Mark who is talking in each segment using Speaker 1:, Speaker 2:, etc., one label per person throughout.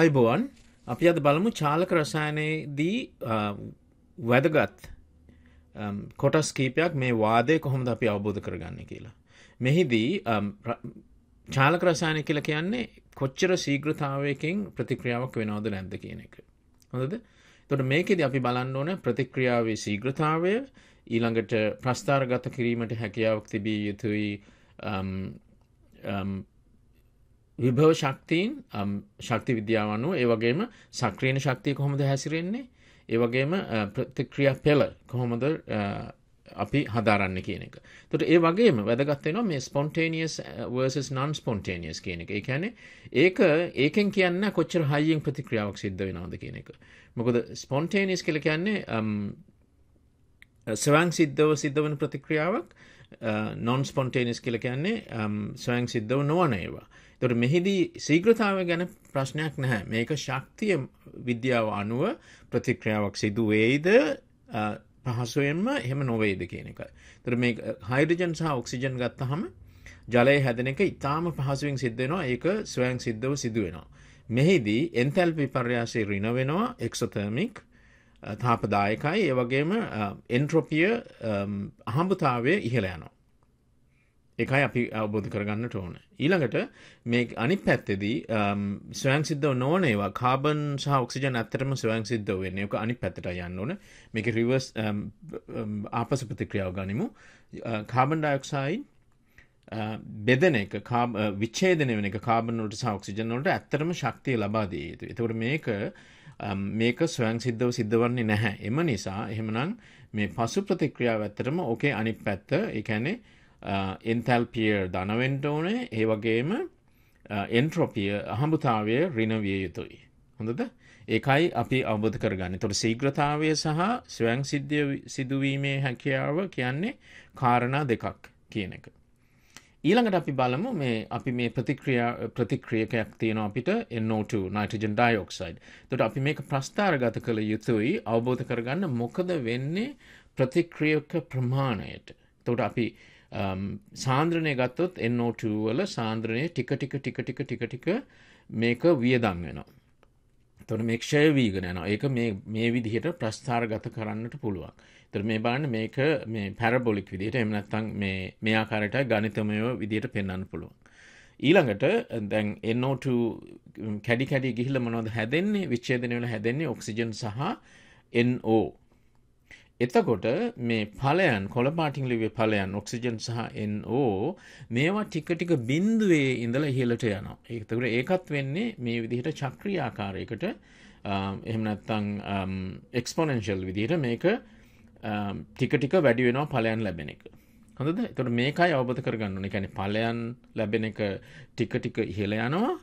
Speaker 1: අයිබෝවන් අපි අද බලමු චාලක රසායනයේදී වැදගත් කොටස් කීපයක් මේ වාදය කොහොමද අපි අවබෝධ කරගන්න කියලා. මෙහිදී චාලක රසායන කියලා කියන්නේ කොච්චර සීග්‍රතාවයකින් ප්‍රතික්‍රියාවක් වෙනවද නැද්ද කියන එක. හොඳද? එතකොට මේකෙදී අපි බලන්න ඕන ප්‍රතික්‍රියාවේ සීග්‍රතාවය ඊළඟට ප්‍රස්ථාරගත කිරීමට හැකියාවක් තිබිය යුතුයි විභව ශක්තිීන් ශක්ති විද්‍යාව අනුව ඒවගේම සක්‍රීණ ශක්තිය කොහොමද හැසිරෙන්නේ ඒවගේම ප්‍රතික්‍රිය පෙල කොහොමද අපි හදාරන්න කියන එක තුට ඒ වගේම වැදගත්වෙනවා මේ ස්පොන්ටේනියස් වර්සස් නන් ස්පොන්ටේනියස් කියන එක එකැන ඒක ඒකෙන් කියන්න කොච්චර හයිියෙන් ප්‍රතික්‍රියාවක් සිද්ධ වෙනවාද කියන එක මොකද ස්පොන්ටේනිස් කළ කියන්නේ සවං සිද්ධව සිද්ධ වන ප්‍රතික්‍රියාවක් නොන් ස්පොන්ටේනිස් කියල කියන්නේ ස්වයන් සිද්ධව නොවන ඒවා. තොට මෙහිදී සීග්‍රතාව ගැන ප්‍රශ්නයක් නැහැ මේක ශක්තිය විද්‍යාව අනුව ප්‍රතික්‍රියාවක් සිදු වෙයිද පහසුවෙන්ම එහෙම නොවේද කියන එක. තොර මේ හයිඩජන් සහ ඔක්සිජන් ගත්ත හම ජලය හැදන එක ඉතාම පහසුවෙන් සිද්ධෙනවා ඒක ස්වයන් සිද්ධව සිදුවෙනවා. මෙහිදී එන්තැල් විපර්යාශය රිනවෙනවා එක්සොතර්මික් තාපදායකයි ඒවගේම එන්ට්‍රොපිය අහම්භතාවය ඉහල යනවා. එකයි අපි අවබෝධ කරගන්න ඕන. ඊළඟට මේ අනි පැත්තෙදී ස්වයන් සිද්ධ නොනේවා කාබන් සහක්සිජන ඇතරම ස්වයන් සිද්ධ වෙන එක අනි පැතට යන්න ඕන මේක රිවර්ස් ආපස ප්‍රතික්‍රියාව ගනිමු කාබන් ඩයක්සයින් බෙදන එක විච්චේදන වෙන කාබනට සහක්සිජනොට ඇත්තරම ශක්තිය ලබාදී යුතු. එතවට මේක මේක ස්වයන් සිද්ධව සිද්ධවන්නේ නැහැ. එම නිසා එහෙමනම් මේ පසු ප්‍රතික්‍රියාව ඇත්තටම ඕකේ අනිත් පැත්ත ඒ කියන්නේ එන්තල්පිය ධනවෙන්න ඕනේ ඒ වගේම එන්ට්‍රොපිය අහඹතාවය ඍණ විය යුතුයි. හොඳද? ඒකයි අපි අවබෝධ කරගන්නේ. ඒතකොට ශීඝ්‍රතාවය සහ ස්වයං සිද්ධිය සිදුවීමේ හැකියාව කියන්නේ කාරණා දෙකක් කියන එක. ඊළඟට අපි බලමු මේ අපි මේ ප්‍රතික්‍රියා ප්‍රතික්‍රියකයක් තියෙනවා අපිට NO2 nitrogen dioxide. එතකොට අපි මේක ප්‍රස්ථාරගත කළ යුතුයි අවබෝධ කරගන්න මොකද වෙන්නේ ප්‍රතික්‍රියක ප්‍රමාණයට. එතකොට අපි සාන්ද්‍රණය ගත්තොත් NO2 වල සාන්ද්‍රණය ටික ටික ටික ටික ටික ටික මේක වියදම් වෙනවා. තොට මේ ක්ෂය වීගෙන යනවා ඒක මේ විදිහට ප්‍රස්ථාර ගත කරන්නට පුළුවන් තර මේ බාන්න මේක මේ පැරබොලික් විදිහට එමනත්තං මේ ආකාරයට ගනිතමය විදිහට පෙන්න්න පුළුවන් ඊළඟට දැන් එන්නෝට කැඩි කැඩි ගිහිල මොනොද හැදෙන්නේ විච්චේදනවල හැදෙන්නේ ඔක්සිජන් සහ NO එතකොට මේ ඵලයන් කොළපාටින් ලිවේ ඵලයන් ඔක්සිජන් සහ NO මේවා ටික ටික බිඳුවේ ඉඳලා ඉහළට යනවා. ඒකට ඒකත් වෙන්නේ මේ විදිහට චක්‍රීය ආකාරයකට එහෙම නැත්නම් එක්ස්පොනෙන්ෂල් විදිහට මේක ටික ටික වැඩි වෙනවා ඵලයන් ලැබෙන එක. හොඳද? එතකොට මේකයි අවබෝධ කරගන්න ඕනේ. කියන්නේ ඵලයන් ලැබෙන එක ටික ටික ඉහළ යනවා.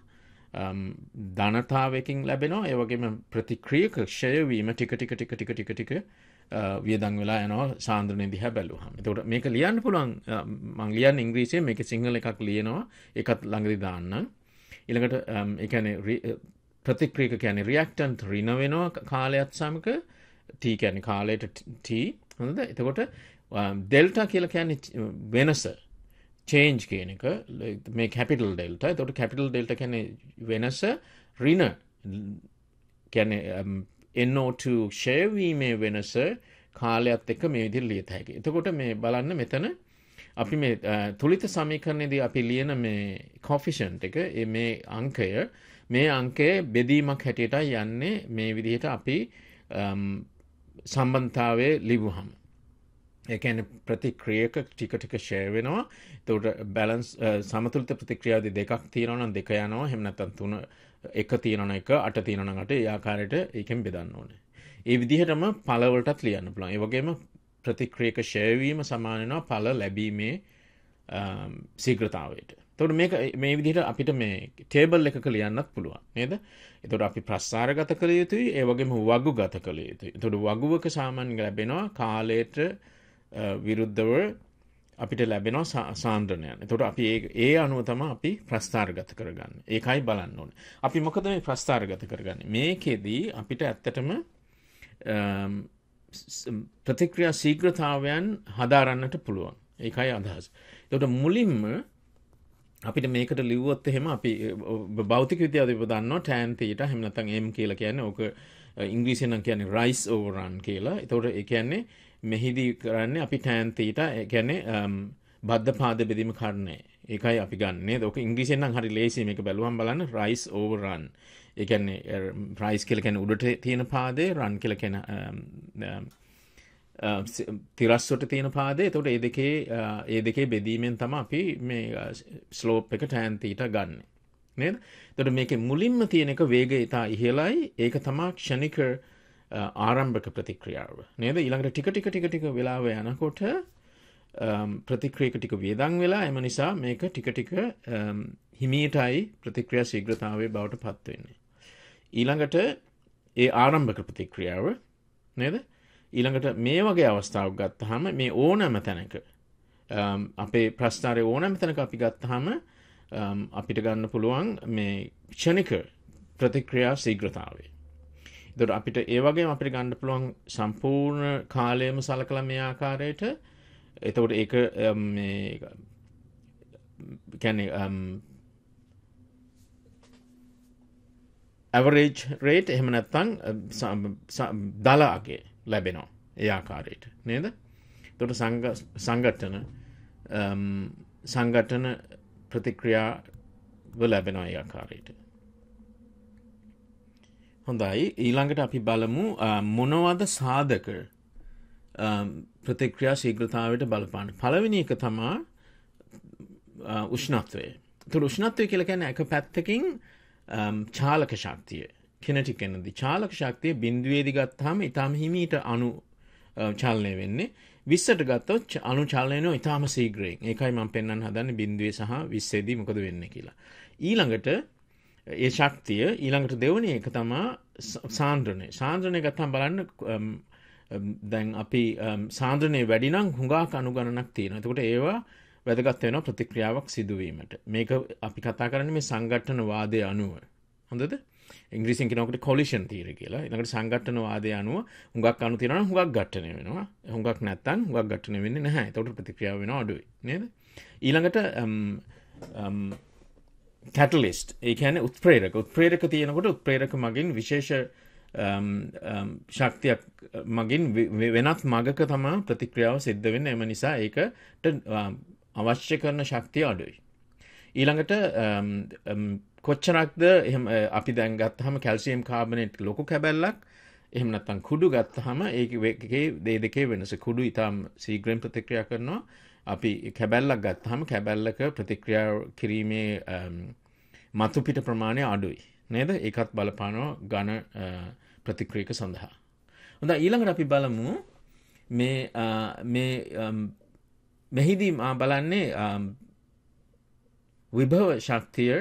Speaker 1: ධනතාවකින් ලැබෙනවා. ඒ වගේම ප්‍රතික්‍රියක ක්ෂය වීම ටික ටික ටික ටික ටික ටික වියදං වෙලා යනවා සාන්ද්‍රනය දිහ බැලුහම තට මේක ලියන්න පුළුවන් මංගලියන් ඉංග්‍රීසිය මේක සිංහල එකක් ලියනවා එකත් ළඟදි දාන්න ඉළඟට එකන ප්‍රතික්‍රීක කියැන රියක්ටන්ත් රිනවෙනවා කාලයත් සමක ටී කැන කාලයට ටී හොඳ එතකොට ඩෙල්ට කියල කැන වෙනස චේන්ජ් කියන එක මේ කැපිටල් ඩෙල්ට තොට කැපිටල් ඩෙල්ට කැන වෙනස රින කැන NO2 ෂයවීමේ වෙනස කාලයක්ත් එක මේ විදිර ලියත හැකි. එතකොට මේ බලන්න මෙතන අපි මේ තුළිත සමීකරණයේදී අපි ලියන මේ කොෆිෂන්ට් එක මේ අංකය මේ අංකය බෙදීමක් හැටියට යන්නේ මේ විදිහට අපි සම්බන්ධතාවය ලිබුහම. ඒන ප්‍රතික්‍රියක ටික ටික ෂය වෙනවා තට බැලන්ස් සමතුලත ප්‍රතික්‍රියාද දෙකක් තියෙනවන දෙක යනවා හෙමනැතන් තුන එක තියෙනන එක අට තියෙනනට යාකාරයට ඒකෙන් බෙදන්න ඕනේ. ඒ විදිහටම පලවලටත් ලියන්න පුළන් ඒවගේම ප්‍රතික්‍රියක ෂයවීම සමානනවා පල ලැබීමේ සීග්‍රතාවට. තොට මේ විදිහට අපිට මේ ටේබල් එක ලියන්නත් පුළුවන් නේද එතොට අපි ප්‍රස්සාර ගත කළ යුතුයි ඒවගේම වගු ගත කළ යුතුයි තොට වගුවක සාමාන්‍ය ලැබෙනවා කාලේට විරුද්ධව අපිට ලැබෙන සාන්ද්‍රණයන් තොට අපි ඒ අනුව තම අපි ප්‍රස්ථාර්ගත කරගන්න ඒකයි බලන්න ඕන අපි මොකද මේ ප්‍රස්ථාර්ගත කරගන්න මේකෙදී අපිට ඇත්තටම ප්‍රතික්‍රියා සීග්‍රතාවයන් හදාරන්නට පුළුවන් ඒකයි අදහස් තොට මුලින්ම අපිට මේකට ලිව්වොත් එහෙම අපි බෞතික විද්‍යාව දන්න ටෑන්තීට හෙමනතන් එම් කියල කියන්න ඕක ඉංග්‍රීසියනම් කියන්නේ රයිස් ඕවරන් කියලා එතවට ඒ කියන්නේ මෙහිදී කරන්නේ අපි ටෑන් තීටා ඒ කියන්නේ um, බද්ධ පාද බෙදීම කරන්නේ. ඒකයි අපි ගන්නෙ. ඒක ඉංග්‍රීසියෙන් නම් හරි ලේසි මේක බැලුවම බලන්න rise over run. ඒ කියන්නේ er, rise කියලා කියන්නේ උඩට තියෙන පාදේ run කියලා කියන um, um, තිරස්සොට තියෙන පාදේ. එතකොට මේ දෙකේ මේ uh, දෙකේ බෙදීමෙන් තමයි අපි මේ uh, slope එක tan theta ගන්නෙ. නේද? එතකොට මේකේ මුලින්ම තියෙන එක වේගය ඉතා ඉහළයි. ඒක තමයි ක්ෂණික ආරම්භක ප්‍රතික්‍රියාව නේද ඊළඟට ටික ටික ටික ටික වෙලාව යනකොට ප්‍රතික්‍රියක ටික වේදන් වෙලා එම නිසා මේක ටික ටික හිමීටයි ප්‍රතික්‍රියා ශීඝ්‍රතාවය බවට පත්වවෙන්නේ. ඊළඟට ඒ ආරම්භක ප්‍රතික්‍රියාව නේද ඊළඟට මේ වගේ අවස්ථාව ගත්තහම මේ ඕනෑම තැනක අපේ ප්‍රස්ථාරය ඕනෑම තැනක අපි ගත්තහම අපිට ගන්න පුළුවන් මේ ක්ෂණික ප්‍රතික්‍රියා සීග්‍රතාවේ දොට අපිට ඒවගේ අපිට ගණ්ඩ පුළුවන් සම්පූර්ණ කාලයම සලකළ මේ ආකාරයට එතකොට ඒ කැන ඇවරේජ් රේට් එහෙම නැත්තං දලාගේ ලැබෙනවා ඒ ආකාරයට නේද තොට සංගට්ටන සංගටන ප්‍රතික්‍රියාව ලැබෙනවා ඒ ආකාරයට හොඳයි ඊළඟට අපි බලමු මොනවද සාධක ප්‍රතික්‍රියා ශීග්‍රතාවට බලපාන පළවෙනි එක තමා උෂ්ණත්වය තුළ උෂ්ණත්වය කියලකැන එක පැත්තකින් චාලක ශක්තිය කෙනටිකෙනද චාලක ශක්තිය බින්දුවේදි ගත්හම ඉතාම හිමීට අනු චාලනය වෙන්නේ විස්සට ගත්තොත් අනු චාලනය ඉතාම සීග්‍රයෙන් එකයි මම පෙන්න්න හදන්න බින්දුවේ සහ විස්සේදී මොකද වෙන්න කියලා ඊළඟට ඒ ශක්තිය ඊළඟට දෙවනි එක තමා සාන්ද්‍රණය සාන්ද්‍රණය ගත්තම් බලන්න දැන් අපි සාන්ද්‍රණය වැඩිනම් හුඟා අනුගණනක් තියෙන තකොට ඒවා වැදගත් වෙන ප්‍රතික්‍රියාවක් සිදුවීමට මේක අපි කතා කරන මේ සංගට්ටන වාදය අනුව හොඳද ඉංග්‍රීසින් කෙනකට කොලිෂන් තීර කියලා එකට සංගට්ටන වාදය අනුව හුඟක් අනු තිරන හුඟක් ගට්ටනය වෙනවා හුඟක් නැත්තන් හුඟක් ගට්ටන වෙන්න නැහැ තවට ප්‍රතික්‍රියාව වෙන අඩුයි නේද ඊළඟට කැටලිස්ට් ඒකැන උත්ප්‍රේරක උත්ප්‍රේරක තියෙනකොට උත්ප්‍රේරක මගින් විශේෂ ශක්තියක් මගින් වෙනත් මගක තමා ප්‍රතික්‍රියාව සිද්ධ වෙන්න එම නිසා ඒකට අවශ්‍ය කරන ශක්තිය අඩුයි. ඊළඟට කොච්චරක්ද එහම අපි දැන් ගත්තහම කැල්සියම් කාබනෙට් ලොකු කැබැල්ලක් එහම නත්තන් කුඩු ගත්තහම ඒක වේකේ දේ දෙකේ වෙනස කුඩු ඉතාම් සීග්‍රෙන් ප්‍රතික්‍රියා කරනවා අපි කැබැල්ලක් ගත්හම කැබැල්ලක ප්‍රතික්‍රියා කිරීමේ මතුපිට ප්‍රමාණය අඩුයි නේද එකත් බලපානෝ ගණ ප්‍රතික්‍රීක සඳහා. හොඳ ඊළඟට අපි බලමු මෙහිදී මා බලන්නේ විභව ශක්තිය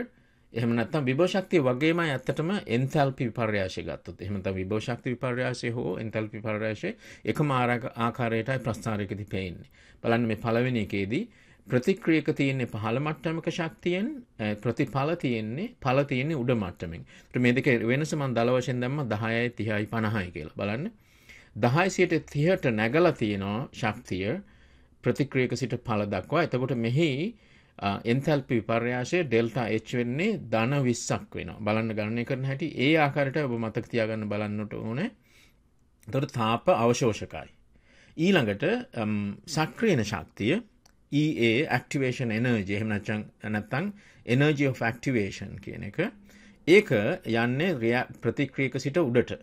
Speaker 1: එහමනත්තම් විභෝෂක්තිය වගේම ඇත්තටම එන්තල්පි පර්යාශය ගත්තොත් එහමත විභෝෂක්ති විපර්යාශය හෝ එන්තල්පි පර්යාශය එක මාරක ආකාරයටයි ප්‍රස්ථාරයකති පෙයින්නේ. බලන්න මේ පලවෙනි එකේදී ප්‍රතික්‍රියක තියන්නේ පහළ මට්ටමක ශක්තියෙන් ප්‍රතිඵල තියෙන්නේ පල තියන්නේ උඩ මට්ටමින් මේ දෙක වෙනස මන් දල වශයෙන් දැම්ම දහයයි තිහයි පණහයි කියලා බලන්න දහයිසියට තිහට නැගල තියෙනවා ශක්තිය ප්‍රතික්‍රියක සිට පල දක්වා එතකොට මෙහි එන්තැල්පි විපර්යාශය ඩෙල්ටා එච් වෙන්නේ ධන විස්සක් වෙන බලන්න ගණය කරන හැටි ඒ ආකාරයට ඔබ මතක තියාගන්න බලන්නට ඕනේ තොර තාප අවශෝෂකයි. ඊළඟට සක්‍රියන ශක්තිය ඒ ඇක්ටිවේෂන් එනර්ජය හෙමනචං නැත්තං එනර්ජිය ෆක්ටිවේෂන් කියන එක ඒක යන්නේ ප්‍රතික්‍රියක සිට උඩට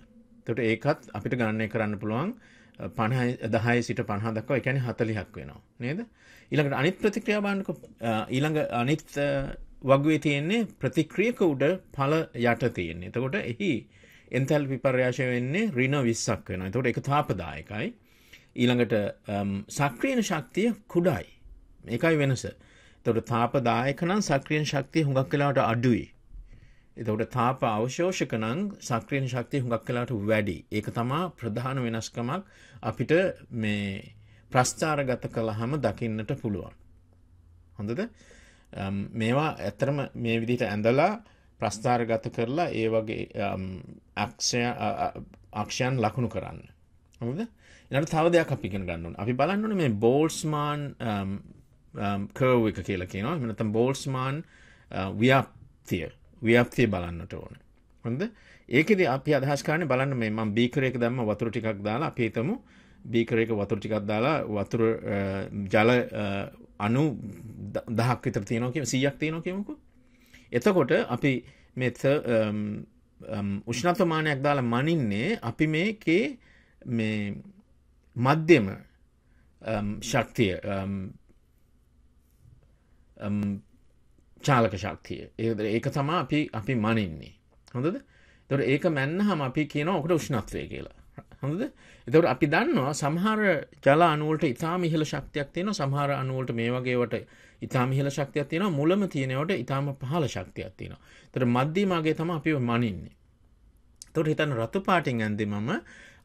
Speaker 1: තොට ඒකත් අපිට ගණනය කරන්න පුළුවන් දහය සිට පහදක්ව එකැන හතලිහක් වෙනවා නේද ඊළඟට අනිත් ප්‍රතික්‍රියාබාණක ඊළඟ අනිත් වගේ තියෙන්නේ ප්‍රතික්‍රියක උඩ පල යට තියෙන්නේ එතකොට එහි එන්තැල් විපර්යාශය වෙන්නේ රින විස්සක් වෙන තොට එක තාපදායකයි ඊළඟට සක්‍රියන ශක්තිය කුඩායි ඒකයි වෙනස තොට තාපදායකනම් සක්‍රියන් ශක්තිය හුඟක් කලාට අඩුයි එතකොට තාප අවශෝෂක නම් සක්‍රියන ශක්තිය හුඟක් වෙලාට වැඩි. ඒක තමා ප්‍රධාන වෙනස්කමක් අපිට මේ ප්‍රස්ථාරගත කළාම දකින්නට පුළුවන්. හොඳද? මේවා ඇත්තරම මේ විදිහට ඇඳලා ප්‍රස්ථාරගත කරලා ඒ වගේ අක්ෂය අක්ෂයන් ලකුණු කරන්න. හොඳද? ඊළඟට තව දෙයක් අපි ඉගෙන ගන්න ඕනේ. අපි බලන්න ඕනේ මේ බෝල්ස්මාන් කර්ව් එක කියලා කියනවා. එහෙම නැත්නම් බෝල්ස්මාන් ව්‍යාප්තිය. ව්‍යප්තිය බලන්නට ඕන. හොඳ ඒකෙද අපි අදහස් කරන්නේ බලන්න මේ මම බීකර එක දැම්ම වතුර ටිකක් දාලා අපි හිතමු බීකර එක වතුර ටිකක් දාලා වතුර ජල අණු 10ක් විතර තියෙනවා කියමු 100ක් තියෙනවා කියමුකෝ. එතකොට අපි මේ උෂ්ණත්වමානයක් දාලා මනින්නේ අපි මේකේ මේ මධ්‍යම ශක්තිය චාලක ශක්තිය ඒද ඒක තමා අපි අපි මනින්නේ හොඳද තොට ඒක මැන්න හම අපි කියන ඔකට උෂ්ණත්වය කියලා හොඳද එතවට අපි දන්නවා සමහර ජල අනුවට ඉතා මිහල ශක්තියක් තියෙන සමහර අනුවට මේ වගේවට ඉතා මිහල ශක්තියක් තියෙන මුලම තියෙනවට ඉතාම පහල ශක්තියක් තියෙන තොට මධ්‍යීමගේ තම අපි මනින්නේ තොට හිතන රතු පාටිං ඇන්දි මම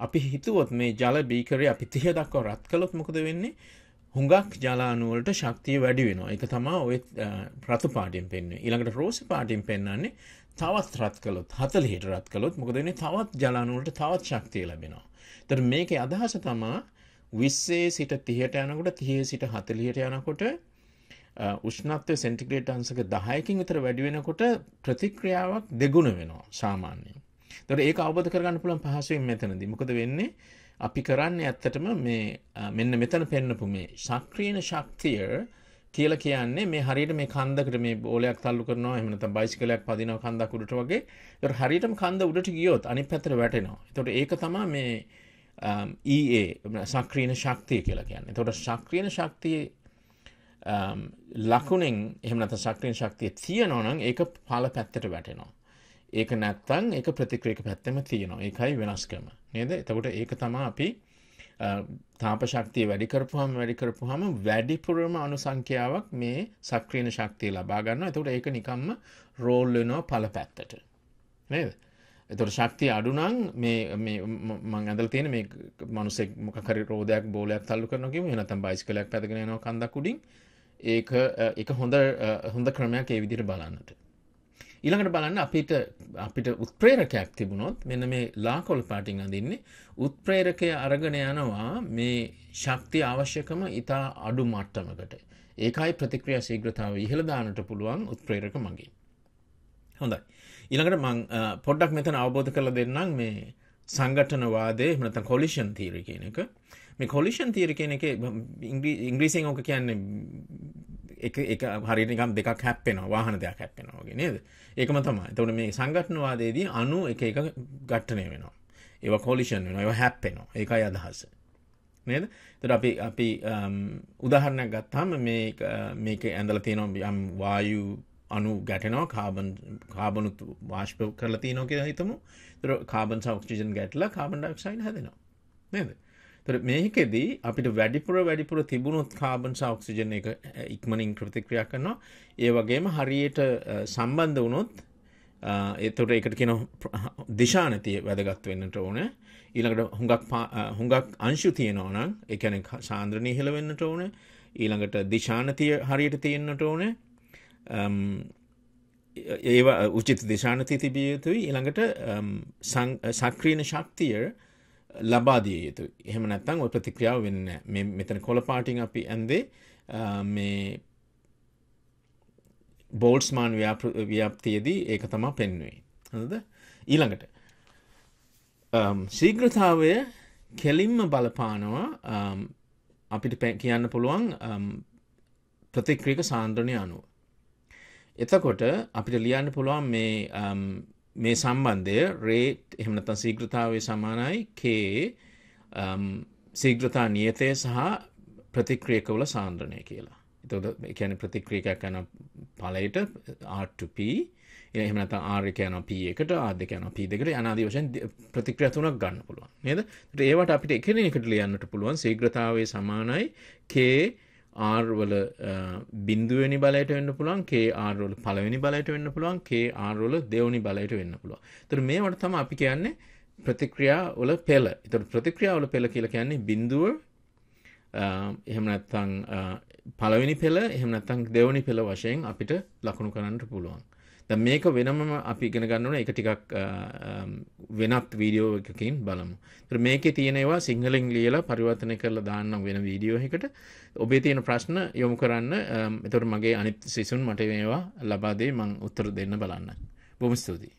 Speaker 1: අපි හිතුවොත් මේ ජල බීකරය අපි තිහ දක්ව රත් කලොත් මොකද වෙන්නේ හුඟක් ජලානුවලට ශක්තිය වැඩි වෙනවා එක තමා ඔය ප්‍රතු පාටියෙන් පෙන්න්නේ ඉළඟට රෝස පාටියෙන් පෙන්න්නන්නේ තවත් රත් කලොත් හතල හිට රත් කලොත් මොකදන තවත් ජලානුවලට තවත් ශක්තිය ලබෙනවා. තර මේක අදහස තමා විස්සේ සිට තිහට යනකොට තියේ සිට හතලියට යනකොට උෂ්නත්ව සෙන්ටිග්‍රේට අන්සක දහයකින් විතර වැඩිවෙනකොට ප්‍රතික්‍රියාවක් දෙගුණ වෙනවා සාමාන්‍යයෙන්. තොර ඒ අවබධ කරගන්න පුළන් පහසුවෙන් මෙතනද මොකද වෙන්නේ අපි කරන්නේ ඇත්තටම මේ මෙන්න මෙතන පෙන්නපු මේ ශක්‍රීන ශක්තිය කියලා කියන්නේ මේ හරියට මේ කන්දකට මේ බෝලයක් තල්ලු කරනවා එහෙම නැත්නම් බයිසිකලයක් පදිනවා කන්දක් උඩට වගේ. ඒතර හරියටම කන්ද උඩට ගියොත් අනිත් පැත්තට වැටෙනවා. ඒතකොට ඒක තමයි මේ EA ශක්‍රීන ශක්තිය කියලා කියන්නේ. ඒතකොට ශක්‍රීන ශක්තිය ලකුණෙන් එහෙම නැත්නම් ශක්‍රීන ශක්තිය තියෙනවා නම් ඒක පළ පැත්තට වැටෙනවා. ඒක නැත්තං ඒක ප්‍රතික්‍රේක පැත්තම තියෙනවා ඒකයි වෙනස්කම නේද එතකොට ඒක තමා අපි තාප ශක්තිය වැඩිකරපුහම වැඩිකරපුහම වැඩිපුරම අනුසංඛ්‍යාවක් මේ සක්‍රීණ ශක්තිය ලබා ගන්න එතකොට ඒක නිකම්ම රෝල් වෙනවා පල පැත්තට නේද එතොට ශක්තිය අඩුනං මේ මං ඇදල් තියෙන මේ මනුසෙක් මොකර රෝධයක් බෝලයක් තල්ලු කරනකිව එනතම් බයිස් කලයක් පැතිගෙන නවා කඳක් උඩින් ඒක එක හොඳ හොඳ ක්‍රමයක් ඒ විදිර බලන්නට ඉළඟට බලන්න අපිට අපිට උත්ප්‍රේරකයක් තිබුණොත් මෙන්න මේ ලාකොල් පාටිං අඳන්නේ උත්ප්‍රේරකය අරගෙන යනවා මේ ශක්ති අවශ්‍යකම ඉතා අඩු මට්ටමකට ඒකයි ප්‍රතික්‍රියා ශීග්‍රතාව ඉහළදානට පුළුවන් උත්ප්‍රේරක මගේ. හොඳයි. ඉළඟට මං පොඩ්ඩක් මෙතන අවබෝධ කළ දෙන්නම් මේ සංගටනවාදේ මනත කොලිෂන් තීර කියන එක මේ කොලිෂන් තීර කියන එක ඉංග්‍රීසින් ඕක කියන්නේ හරිනිකම් දෙකක් හැප්පෙන වාහන දෙයක් හැපෙන නෙමේ නේද ඒකම තමයි තවට මේ සංගටනවාදයේදී අනු එක එක ගට්ටනය වෙනවා ඒව කොලිෂන් වෙන ඒව හැප්පෙනවා ඒකයි අදහස නේද තොට අපි අපි um, උදාහරණයක් ගත්තාම මේ මේක ඇඳල තියෙනවා යම් වායු අනු ගැටනවා කාබන් කාබනුත් වාශ්ප කරලා තියනෝ කියලා හිතමු තර කාබන් සක්ෂිජන් ගැටලා කාබන්ඩක්ෂයින් හැදෙනවා නේද තර මේකෙදී අපිට වැඩිපුර වැඩිපුර තිබුණොත් කාබන් සෞක්සිජන එක ඉක්මනින් ප්‍රතික්‍රියා කරනවා ඒ වගේම හරියට සම්බන්ධ වුණොත් එතොට එකට කියන දිශානතිය වැදගත් වෙන්නට ඕන ඊළඟට හුඟක් හුඟක් අංශු තියෙනවනම් එකන සාන්ද්‍රණය හිල වෙන්නට ඕන ඊළඟට දිශානතිය හරියට තියෙන්න්නට ඕන ඒ උචිත දිශානති තිබිය යුතුයි ඊළඟට සක්‍රීණ ශක්තිය ලබාදිය යුතු එහෙම නැත්තං ඔය ප්‍රතික්‍රියාව වෙන්න මෙතන කොළපාටිං අපි ඇන්දේ මේ බෝල්ස්මාන් ව්‍යාප්තියදී ඒක තමා පෙන්වේ හඳද ඊළඟට ශීග්‍රතාවය කෙලින්ම බලපානවා අපිට කියන්න පුළුවන් ප්‍රතික්‍රික සාන්ද්‍රණය අනුව එතකොට අපිට ලියන්න පුළුවන් මේ මේ සම්බන්ධය රේට් එහමනතන් සීග්‍රතාවේ සමානයි කේ සීග්‍රතා um, නියතය සහ ප්‍රතික්‍රියකවල සාන්ද්‍රණය කියලා එතකොට එකැන ප්‍රතික්‍රියකයක් යන පලයට ආටප එහමනත ආර්ක යන පී එකට ආධක යන පී දෙකට අනාදී වශයෙන් ප්‍රතික්‍රිය තුනක් ගන්න පුළුවන් නද ඒවට අපිට එකන එකට ලියන්නට පුළුවන් සීග්‍රතාවේ සමානයි කේ ආර්වල බින්දුවනි බලයට වෙන්න පුළුවන් කආරෝල පලවෙනි බලයට වෙන්න පුළුවන් කආරෝල දෙවනි බලයට වෙන්න පුළුවන් තුර මේවට තම අපි කියන්නේ ප්‍රතික්‍රියා ඔල පෙළ ඉතුර ප්‍රතික්‍රියාවල පෙළ කියල කියන්නේ බිඳුව එහෙමනැත්තං පලවෙනි පෙළ එහෙමනැත්තං දෙවනි පෙළ වශයෙන් අපිට ලකුණු කරන්නට පුළුවන් ද මේක වෙනම අපි ඉගෙන ගන්නවන එක ටිකක් වෙනත් වීඩියෝ එකකින් බලමු තර මේක තියෙනවා සිංහලෙන් ලියලා පරිවර්තනය කරලා දාන්න වෙන වීඩියෝ එකට ඔබේ තියෙන ප්‍රශ්න යොමු කරන්න එතොට මගේ අනිත් සිසුන් මට මේවා ලබාදේ මං උත්තර දෙන්න බලන්න බොම ස්තුතියි